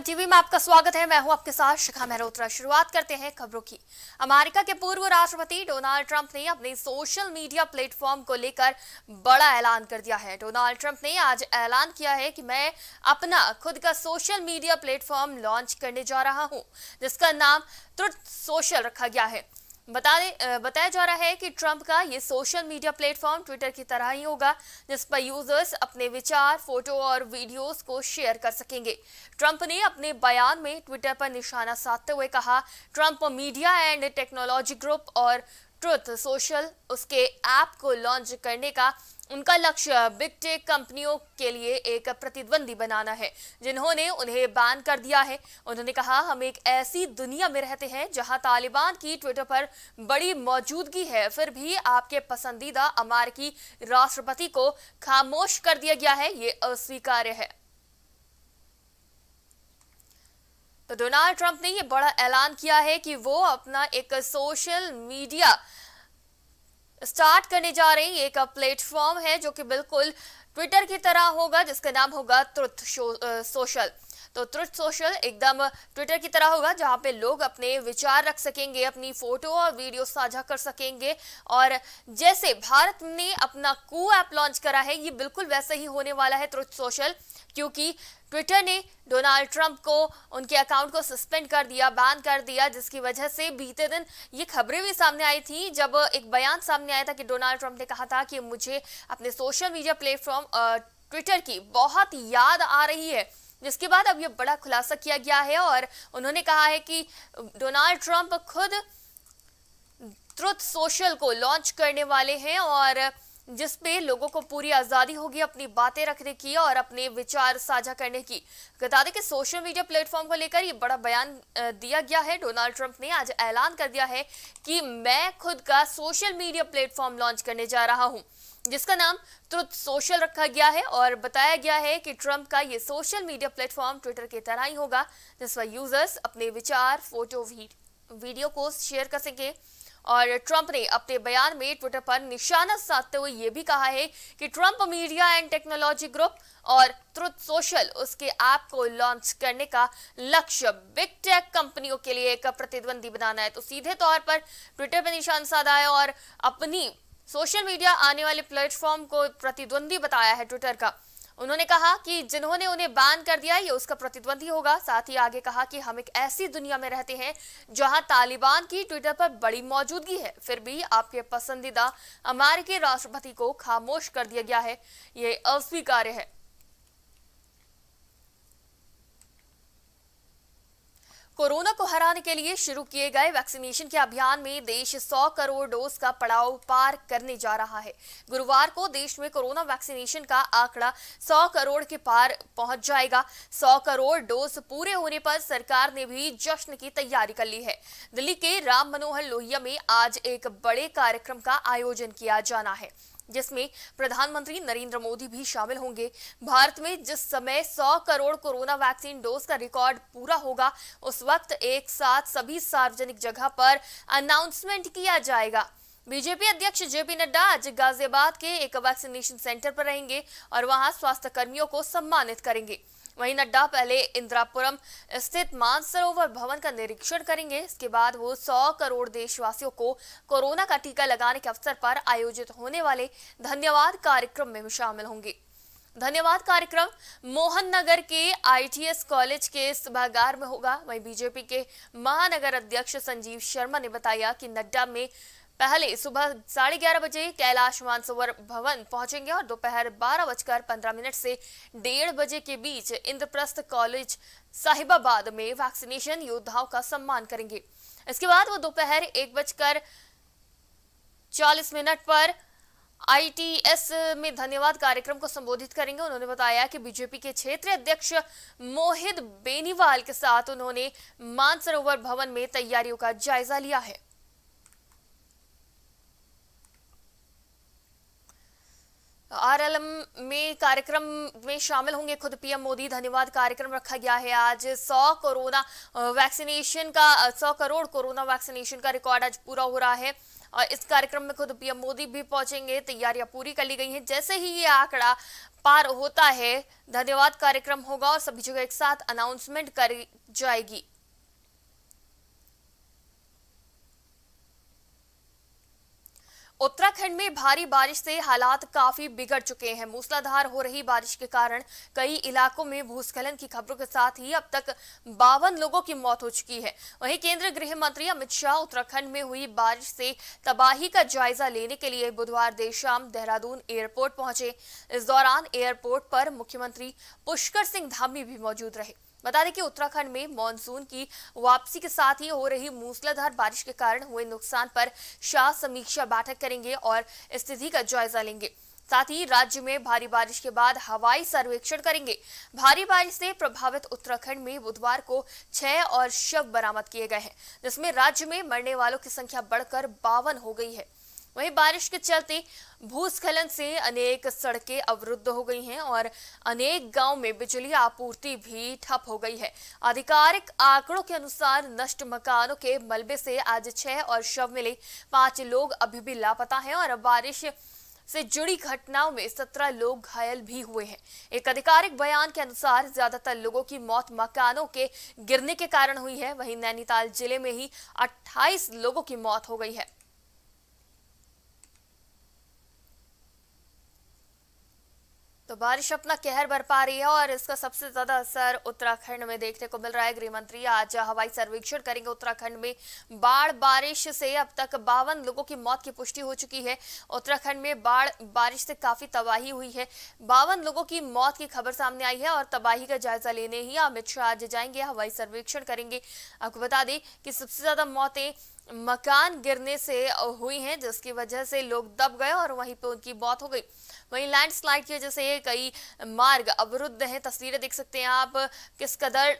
prime TV में आपका स्वागत है मैं हूं आपके साथ शिखा मेहरोत्रा शुरुआत करते हैं खबरों की अमेरिका के पूर्व राष्ट्रपति डोनाल्ड ट्रंप ने अपने सोशल मीडिया प्लेटफॉर्म को लेकर बड़ा ऐलान कर दिया है डोनाल्ड ट्रंप ने आज ऐलान किया है कि मैं अपना खुद का सोशल मीडिया प्लेटफॉर्म लॉन्च करने जा रहा हूं जिसका नाम ट्रुथ सोशल रखा गया है बता बताया जा रहा है कि ट्रंप का ये सोशल मीडिया प्लेटफॉर्म ट्विटर की तरह ही होगा जिस पर यूजर्स अपने विचार फोटो और वीडियोस को शेयर कर सकेंगे ट्रंप ने अपने बयान में ट्विटर पर निशाना साधते हुए कहा Trump Media and Technology Group और ट्रुथ सोशल उसके ऐप को लॉन्च करने का उनका लक्ष्य बिग टेक कंपनियों के लिए एक प्रतिद्वंदी बनाना है जिन्होंने उन्हें बैन कर दिया है उन्होंने कहा हम एक ऐसी दुनिया में रहते हैं जहां तालिबान की ट्विटर पर बड़ी मौजूदगी है फिर भी आपके पसंदीदा अमेरिकी राष्ट्रपति को खामोश कर दिया गया है ये अस्वीकार्य है तो डोनाल्ड ट्रंप ने यह बड़ा ऐलान किया है कि वो अपना एक सोशल मीडिया स्टार्ट करने जा रही एक प्लेटफॉर्म है जो कि बिल्कुल ट्विटर की तरह होगा जिसका नाम होगा त्रुत सोशल तो ट्रुथ सोशल एकदम ट्विटर की तरह होगा जहाँ पे लोग अपने विचार रख सकेंगे अपनी फोटो और वीडियो साझा कर सकेंगे और जैसे भारत ने अपना कू ऐप लॉन्च करा है ये बिल्कुल वैसे ही होने वाला है ट्रुथ सोशल क्योंकि ट्विटर ने डोनाल्ड ट्रंप को उनके अकाउंट को सस्पेंड कर दिया बैन कर दिया जिसकी वजह से बीते दिन ये खबरें भी सामने आई थी जब एक बयान सामने आया था कि डोनाल्ड ट्रंप ने कहा था कि मुझे अपने सोशल मीडिया प्लेटफॉर्म ट्विटर की बहुत याद आ रही है जिसके बाद अब ये बड़ा खुलासा किया गया है और उन्होंने कहा है कि डोनाल्ड ट्रंप खुद त्रुत सोशल को लॉन्च करने वाले हैं और जिस पे लोगों को पूरी आज़ादी होगी अपनी बातें रखने की और अपने विचार साझा करने की बता दें कि सोशल मीडिया प्लेटफॉर्म को लेकर ये बड़ा बयान दिया गया है डोनाल्ड ट्रंप ने आज ऐलान कर दिया है कि मैं खुद का सोशल मीडिया प्लेटफॉर्म लॉन्च करने जा रहा हूँ जिसका नाम ट्रुथ सोशल रखा गया है और बताया गया है कि ट्रंप का ये सोशल मीडिया प्लेटफॉर्म ट्विटर की तरह ही होगा जिस पर यूजर्स अपने विचार फोटो वीडियो को शेयर कर सके और ट्रंप ने अपने बयान में ट्विटर पर निशाना साधते हुए ये भी कहा है कि Trump Media and Technology Group और त्रुत सोशल उसके ऐप को लॉन्च करने का लक्ष्य बिग टेक कंपनियों के लिए एक प्रतिद्वंदी बनाना है तो सीधे तौर पर ट्विटर पर निशान साधा है और अपनी सोशल मीडिया आने वाले प्लेटफॉर्म को प्रतिद्वंदी बताया है ट्विटर का उन्होंने कहा कि जिन्होंने उन्हें बैन कर दिया ये उसका प्रतिद्वंदी होगा साथ ही आगे कहा कि हम एक ऐसी दुनिया में रहते हैं जहां तालिबान की ट्विटर पर बड़ी मौजूदगी है फिर भी आपके पसंदीदा अमेरिकी राष्ट्रपति को खामोश कर दिया गया है ये अस्वीकार्य है कोरोना को हराने के लिए शुरू किए गए वैक्सीनेशन के अभियान में देश 100 करोड़ डोज का पड़ाव पार करने जा रहा है गुरुवार को देश में कोरोना वैक्सीनेशन का आंकड़ा 100 करोड़ के पार पहुंच जाएगा 100 करोड़ डोज पूरे होने पर सरकार ने भी जश्न की तैयारी कर ली है दिल्ली के राम मनोहर लोहिया में आज एक बड़े कार्यक्रम का आयोजन किया जाना है जिसमें प्रधानमंत्री नरेंद्र मोदी भी शामिल होंगे भारत में जिस समय 100 करोड़ कोरोना वैक्सीन डोज का रिकॉर्ड पूरा होगा उस वक्त एक साथ सभी सार्वजनिक जगह पर अनाउंसमेंट किया जाएगा बीजेपी अध्यक्ष जेपी नड्डा आज गाजियाबाद के एक वैक्सीनेशन सेंटर पर रहेंगे और वहां स्वास्थ्य कर्मियों को सम्मानित करेंगे वहीं नड्डा पहले इंदिरापुरम स्थित मानसरोवर भवन का निरीक्षण करेंगे इसके बाद वो 100 करोड़ देशवासियों को कोरोना का टीका लगाने के अवसर पर आयोजित होने वाले धन्यवाद कार्यक्रम में शामिल होंगे धन्यवाद कार्यक्रम मोहन नगर के आईटीएस कॉलेज के सभागार में होगा वहीं बीजेपी के महानगर अध्यक्ष संजीव शर्मा ने बताया कि नड्डा में पहले सुबह साढ़े ग्यारह बजे कैलाश मानसोवर भवन पहुंचेंगे और दोपहर बारह बजकर पंद्रह मिनट से डेढ़ बजे के बीच इंद्रप्रस्थ कॉलेज साहिबाबाद में वैक्सीनेशन योद्धाओं का सम्मान करेंगे इसके बाद वो दोपहर एक बजकर चालीस मिनट पर आईटीएस में धन्यवाद कार्यक्रम को संबोधित करेंगे उन्होंने बताया कि बीजेपी के क्षेत्रीय अध्यक्ष मोहित बेनीवाल के साथ उन्होंने मानसरोवर भवन में तैयारियों का जायजा लिया है आर एम में कार्यक्रम में शामिल होंगे खुद पीएम मोदी धन्यवाद कार्यक्रम रखा गया है आज 100 कोरोना वैक्सीनेशन का 100 करोड़ कोरोना वैक्सीनेशन का रिकॉर्ड आज पूरा हो रहा है और इस कार्यक्रम में खुद पीएम मोदी भी पहुंचेंगे तैयारियां पूरी कर ली गई हैं जैसे ही ये आंकड़ा पार होता है धन्यवाद कार्यक्रम होगा और सभी जगह एक साथ अनाउंसमेंट कर जाएगी उत्तराखंड में भारी बारिश से हालात काफी बिगड़ चुके हैं मूसलाधार हो रही बारिश के कारण कई इलाकों में भूस्खलन की खबरों के साथ ही अब तक बावन लोगों की मौत हो चुकी है वहीं केंद्रीय गृह मंत्री अमित शाह उत्तराखंड में हुई बारिश से तबाही का जायजा लेने के लिए बुधवार देर शाम देहरादून एयरपोर्ट पहुंचे इस दौरान एयरपोर्ट पर मुख्यमंत्री पुष्कर सिंह धामी भी मौजूद रहे बता दें कि उत्तराखंड में मानसून की वापसी के साथ ही हो रही मूसलाधार बारिश के कारण हुए नुकसान पर शाह समीक्षा बैठक करेंगे और स्थिति का जायजा लेंगे साथ ही राज्य में भारी बारिश के बाद हवाई सर्वेक्षण करेंगे भारी बारिश से प्रभावित उत्तराखंड में बुधवार को छह और शव बरामद किए गए हैं जिसमें राज्य में मरने वालों की संख्या बढ़कर बावन हो गई है वहीं बारिश के चलते भूस्खलन से अनेक सड़कें अवरुद्ध हो गई हैं और अनेक गांव में बिजली आपूर्ति भी ठप हो गई है आधिकारिक आंकड़ों के अनुसार नष्ट मकानों के मलबे से आज छह और शव मिले पांच लोग अभी भी लापता हैं और बारिश से जुड़ी घटनाओं में सत्रह लोग घायल भी हुए हैं एक आधिकारिक बयान के अनुसार ज्यादातर लोगों की मौत मकानों के गिरने के कारण हुई है वहीं नैनीताल जिले में ही 28 लोगों की मौत हो गई है तो बारिश अपना कहर बरपा रही है और इसका सबसे ज्यादा असर उत्तराखंड में देखने को मिल रहा है गृह मंत्री आज हवाई सर्वेक्षण करेंगे उत्तराखंड में बाढ़ बारिश से अब तक बावन लोगों की मौत की पुष्टि हो चुकी है उत्तराखंड में बाढ़ बारिश से काफी तबाही हुई है बावन लोगों की मौत की खबर सामने आई है और तबाही का जायजा लेने ही अमित शाह आज जाएंगे हवाई सर्वेक्षण करेंगे आपको बता दें कि सबसे ज्यादा मौतें मकान गिरने से हुई हैं जिसकी वजह से लोग दब गए और वहीं पर उनकी मौत हो गई वहीं लैंडस्लाइड की वजह से कई मार्ग अवरुद्ध हैं तस्वीरें देख सकते हैं आप किस कदर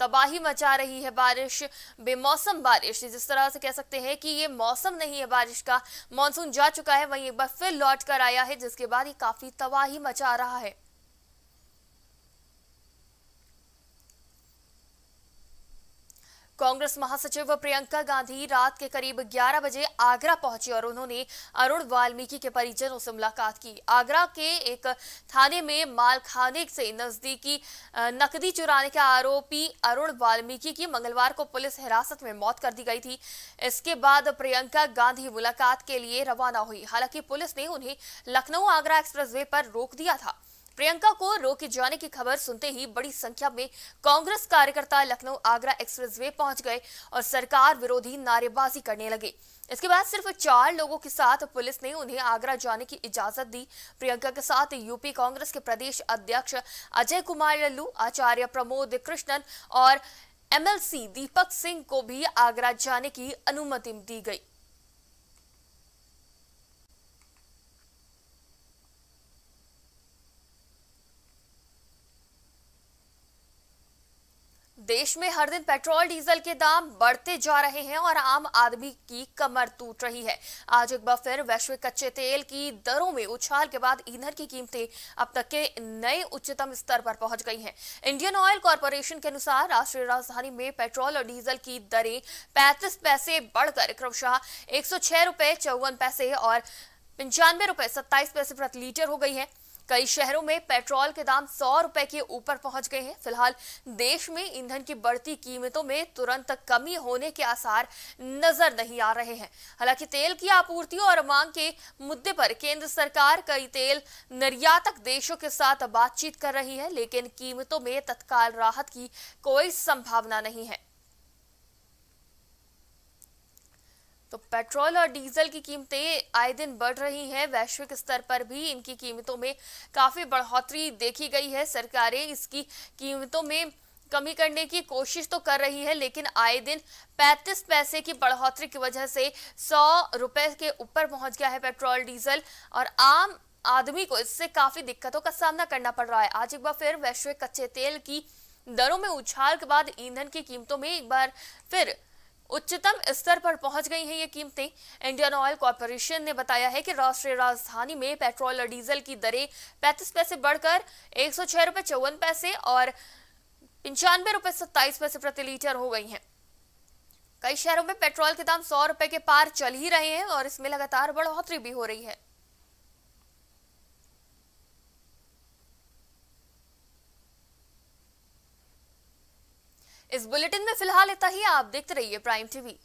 तबाही मचा रही है बारिश बेमौसम बारिश जिस तरह से कह सकते हैं कि ये मौसम नहीं है बारिश का मानसून जा चुका है वहीं एक बार फिर लौट कर आया है जिसके बाद ये काफी तबाही मचा रहा है कांग्रेस महासचिव प्रियंका गांधी रात के करीब 11 बजे आगरा पहुंची और उन्होंने अरुण वाल्मीकि के परिजनों से मुलाकात की आगरा के एक थाने में मालखाने से नजदीकी नकदी चुराने के आरोपी अरुण वाल्मीकि की मंगलवार को पुलिस हिरासत में मौत कर दी गई थी इसके बाद प्रियंका गांधी मुलाकात के लिए रवाना हुई हालांकि पुलिस ने उन्हें लखनऊ आगरा एक्सप्रेस पर रोक दिया था प्रियंका को रोके जाने की खबर सुनते ही बड़ी संख्या में कांग्रेस कार्यकर्ता लखनऊ आगरा एक्सप्रेसवे पहुंच गए और सरकार विरोधी नारेबाजी करने लगे इसके बाद सिर्फ चार लोगों के साथ पुलिस ने उन्हें आगरा जाने की इजाजत दी प्रियंका के साथ यूपी कांग्रेस के प्रदेश अध्यक्ष अजय कुमार लल्लू आचार्य प्रमोद कृष्णन और एमएलसी दीपक सिंह को भी आगरा जाने की अनुमति दी गई देश में हर दिन पेट्रोल डीजल के दाम बढ़ते जा रहे हैं और आम आदमी की कमर टूट रही है आज एक बार फिर वैश्विक कच्चे तेल की दरों में उछाल के बाद ईंधन की कीमतें अब तक के नए उच्चतम स्तर पर पहुंच गई हैं इंडियन ऑयल कॉरपोरेशन के अनुसार राष्ट्रीय राजधानी में पेट्रोल और डीजल की दरें पैंतीस पैसे बढ़कर क्रमशः एक सौ पैसे और पंचानवे रुपए सत्ताईस पैसे प्रति लीटर हो गई है कई शहरों में पेट्रोल के दाम सौ रुपए के ऊपर पहुंच गए हैं फिलहाल देश में ईंधन की बढ़ती कीमतों में तुरंत कमी होने के आसार नजर नहीं आ रहे हैं हालांकि तेल की आपूर्ति और मांग के मुद्दे पर केंद्र सरकार कई तेल निर्यातक देशों के साथ बातचीत कर रही है लेकिन कीमतों में तत्काल राहत की कोई संभावना नहीं है तो पेट्रोल और डीजल की कीमतें आए दिन बढ़ रही हैं वैश्विक स्तर पर भी इनकी कीमतों में काफ़ी बढ़ोतरी देखी गई है सरकारें इसकी कीमतों में कमी करने की कोशिश तो कर रही है लेकिन आए दिन 35 पैसे की बढ़ोतरी की वजह से 100 रुपए के ऊपर पहुंच गया है पेट्रोल डीजल और आम आदमी को इससे काफी दिक्कतों का सामना करना पड़ रहा है आज एक बार फिर वैश्विक कच्चे तेल की दरों में उछाल के बाद ईंधन की कीमतों में एक बार फिर उच्चतम स्तर पर पहुंच गई हैं ये कीमतें इंडियन ऑयल कॉरपोरेशन ने बताया है कि राष्ट्रीय राजधानी में पेट्रोल और डीजल की दरें पैंतीस पैसे बढ़कर एक सौ छह रुपए चौवन पैसे और पंचानवे रुपए सत्ताईस पैसे प्रति लीटर हो गई हैं कई शहरों में पेट्रोल के दाम सौ रुपए के पार चल ही रहे हैं और इसमें लगातार बढ़ोतरी भी हो रही है इस बुलेटिन में फिलहाल इतना ही आप देखते रहिए प्राइम टीवी